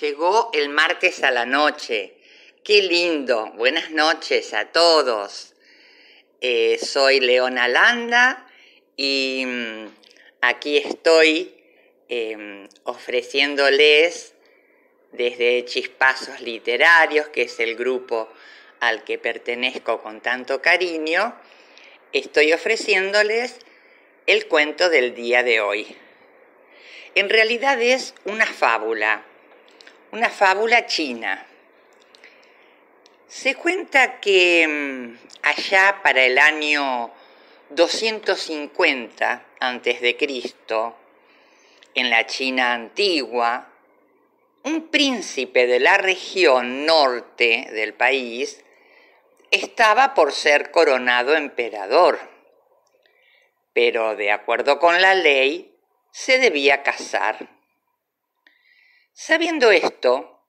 Llegó el martes a la noche. Qué lindo. Buenas noches a todos. Eh, soy Leona Landa y mm, aquí estoy em, ofreciéndoles desde Chispazos Literarios, que es el grupo al que pertenezco con tanto cariño, estoy ofreciéndoles el cuento del día de hoy. En realidad es una fábula una fábula china. Se cuenta que mm, allá para el año 250 a.C., en la China antigua, un príncipe de la región norte del país estaba por ser coronado emperador, pero de acuerdo con la ley se debía casar Sabiendo esto,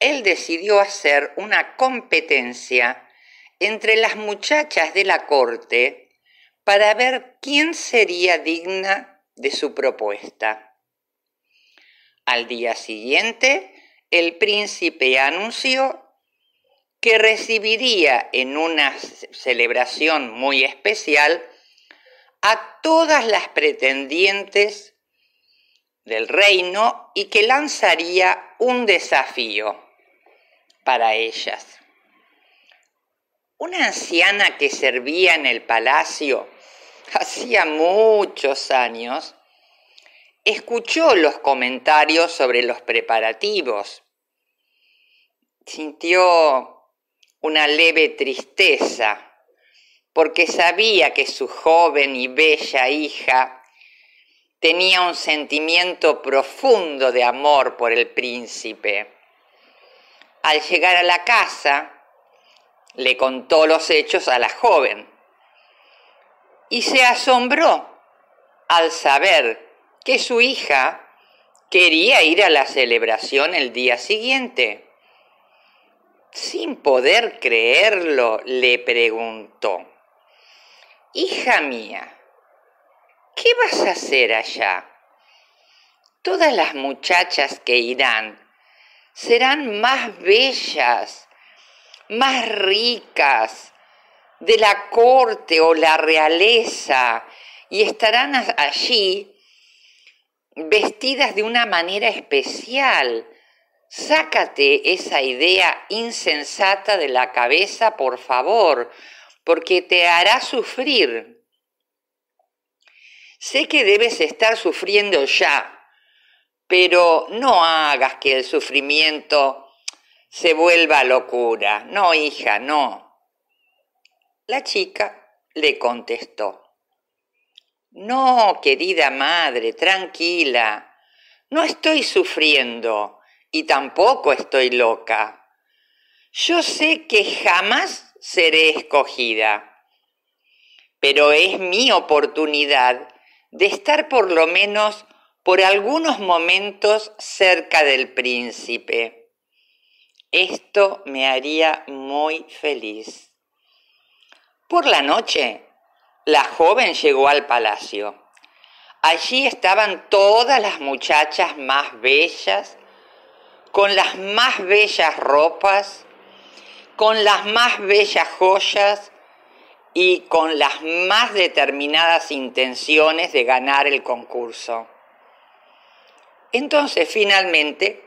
él decidió hacer una competencia entre las muchachas de la corte para ver quién sería digna de su propuesta. Al día siguiente, el príncipe anunció que recibiría en una celebración muy especial a todas las pretendientes del reino y que lanzaría un desafío para ellas. Una anciana que servía en el palacio hacía muchos años escuchó los comentarios sobre los preparativos. Sintió una leve tristeza porque sabía que su joven y bella hija tenía un sentimiento profundo de amor por el príncipe. Al llegar a la casa, le contó los hechos a la joven y se asombró al saber que su hija quería ir a la celebración el día siguiente. Sin poder creerlo, le preguntó, Hija mía, ¿qué vas a hacer allá? Todas las muchachas que irán serán más bellas, más ricas, de la corte o la realeza, y estarán allí vestidas de una manera especial. Sácate esa idea insensata de la cabeza, por favor, porque te hará sufrir. Sé que debes estar sufriendo ya, pero no hagas que el sufrimiento se vuelva locura. No, hija, no. La chica le contestó. No, querida madre, tranquila. No estoy sufriendo y tampoco estoy loca. Yo sé que jamás seré escogida, pero es mi oportunidad de estar por lo menos por algunos momentos cerca del príncipe. Esto me haría muy feliz. Por la noche, la joven llegó al palacio. Allí estaban todas las muchachas más bellas, con las más bellas ropas, con las más bellas joyas, y con las más determinadas intenciones de ganar el concurso. Entonces, finalmente,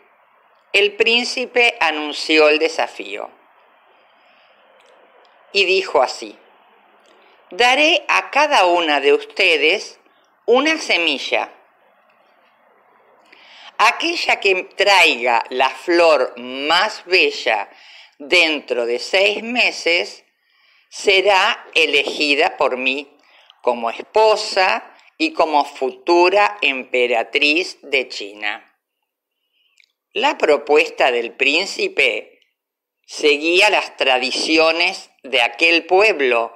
el príncipe anunció el desafío y dijo así, daré a cada una de ustedes una semilla. Aquella que traiga la flor más bella dentro de seis meses, será elegida por mí como esposa y como futura emperatriz de China. La propuesta del príncipe seguía las tradiciones de aquel pueblo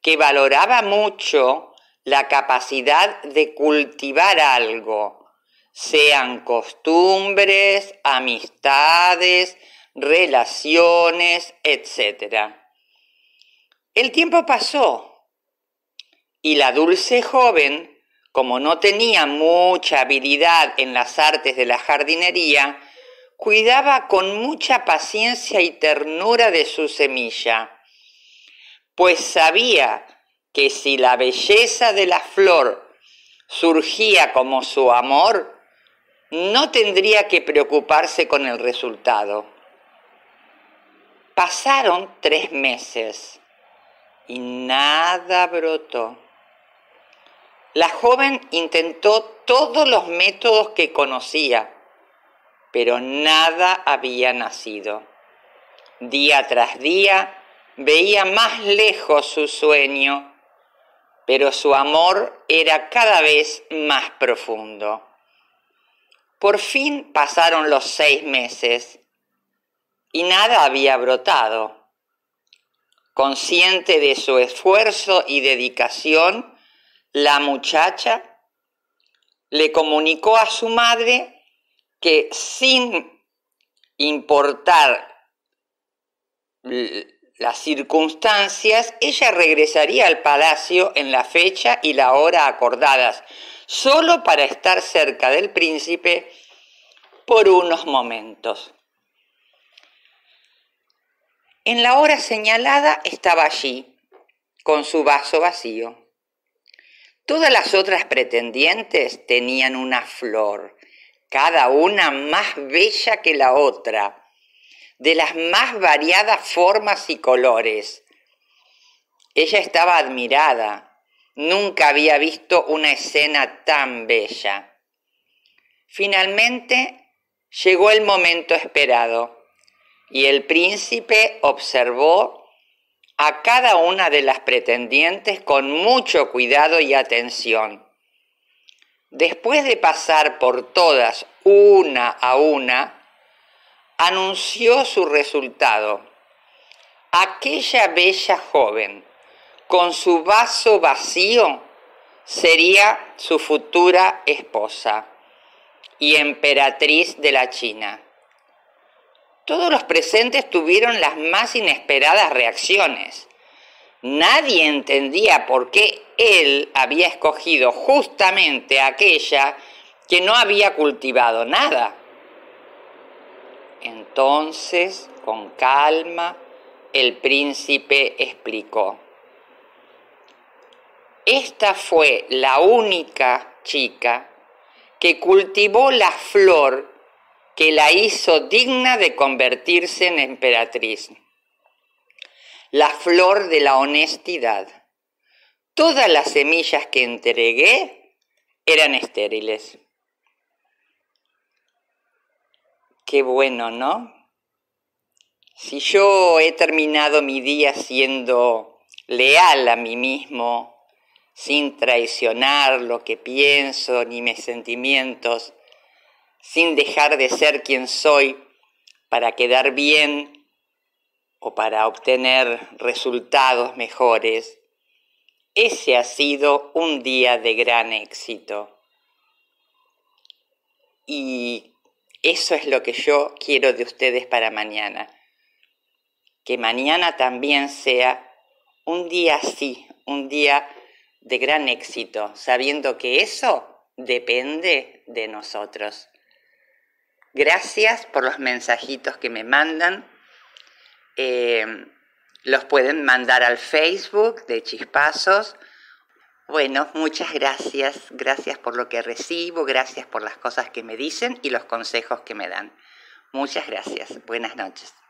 que valoraba mucho la capacidad de cultivar algo, sean costumbres, amistades, relaciones, etc. El tiempo pasó y la dulce joven, como no tenía mucha habilidad en las artes de la jardinería, cuidaba con mucha paciencia y ternura de su semilla, pues sabía que si la belleza de la flor surgía como su amor, no tendría que preocuparse con el resultado. Pasaron tres meses y nada brotó. La joven intentó todos los métodos que conocía, pero nada había nacido. Día tras día veía más lejos su sueño, pero su amor era cada vez más profundo. Por fin pasaron los seis meses y nada había brotado. Consciente de su esfuerzo y dedicación, la muchacha le comunicó a su madre que sin importar las circunstancias, ella regresaría al palacio en la fecha y la hora acordadas, solo para estar cerca del príncipe por unos momentos. En la hora señalada estaba allí, con su vaso vacío. Todas las otras pretendientes tenían una flor, cada una más bella que la otra, de las más variadas formas y colores. Ella estaba admirada, nunca había visto una escena tan bella. Finalmente llegó el momento esperado. Y el príncipe observó a cada una de las pretendientes con mucho cuidado y atención. Después de pasar por todas una a una, anunció su resultado. Aquella bella joven, con su vaso vacío, sería su futura esposa y emperatriz de la China. Todos los presentes tuvieron las más inesperadas reacciones. Nadie entendía por qué él había escogido justamente aquella que no había cultivado nada. Entonces, con calma, el príncipe explicó. Esta fue la única chica que cultivó la flor que la hizo digna de convertirse en emperatriz. La flor de la honestidad. Todas las semillas que entregué eran estériles. Qué bueno, ¿no? Si yo he terminado mi día siendo leal a mí mismo, sin traicionar lo que pienso ni mis sentimientos, sin dejar de ser quien soy para quedar bien o para obtener resultados mejores, ese ha sido un día de gran éxito. Y eso es lo que yo quiero de ustedes para mañana. Que mañana también sea un día así, un día de gran éxito, sabiendo que eso depende de nosotros. Gracias por los mensajitos que me mandan. Eh, los pueden mandar al Facebook de Chispazos. Bueno, muchas gracias. Gracias por lo que recibo, gracias por las cosas que me dicen y los consejos que me dan. Muchas gracias. Buenas noches.